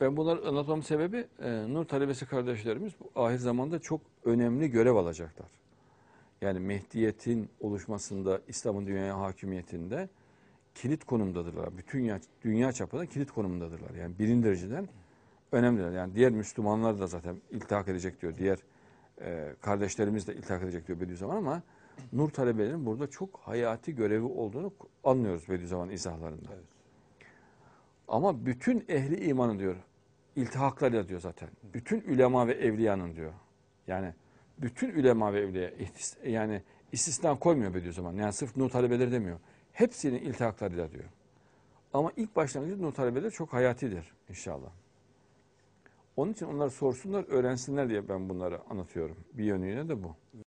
Ben bunları anlatmam sebebi e, Nur talebesi kardeşlerimiz bu ahir zamanda çok önemli görev alacaklar. Yani Mehdiyet'in oluşmasında, İslam'ın dünyaya hakimiyetinde kilit konumdadırlar. Bütün dünya, dünya çapında kilit konumdadırlar. Yani birindiriciden önemlidir. Yani diğer Müslümanlar da zaten iltihak edecek diyor. Diğer e, kardeşlerimiz de iltihak edecek diyor Bediüzzaman ama Nur talebelerinin burada çok hayati görevi olduğunu anlıyoruz Bediüzzaman izahlarında. Evet. Ama bütün ehli imanı diyor. İltihaklarıyla diyor zaten. Bütün ülema ve evliyanın diyor. Yani bütün ülema ve evliya yani istisna koymuyor böyle zaman. Yani sırf nur talebeleri demiyor. Hepsinin iltihakları da diyor. Ama ilk başlangıcı nur talebeleri çok hayatidir inşallah. Onun için onları sorsunlar, öğrensinler diye ben bunları anlatıyorum. Bir yönüyle de bu.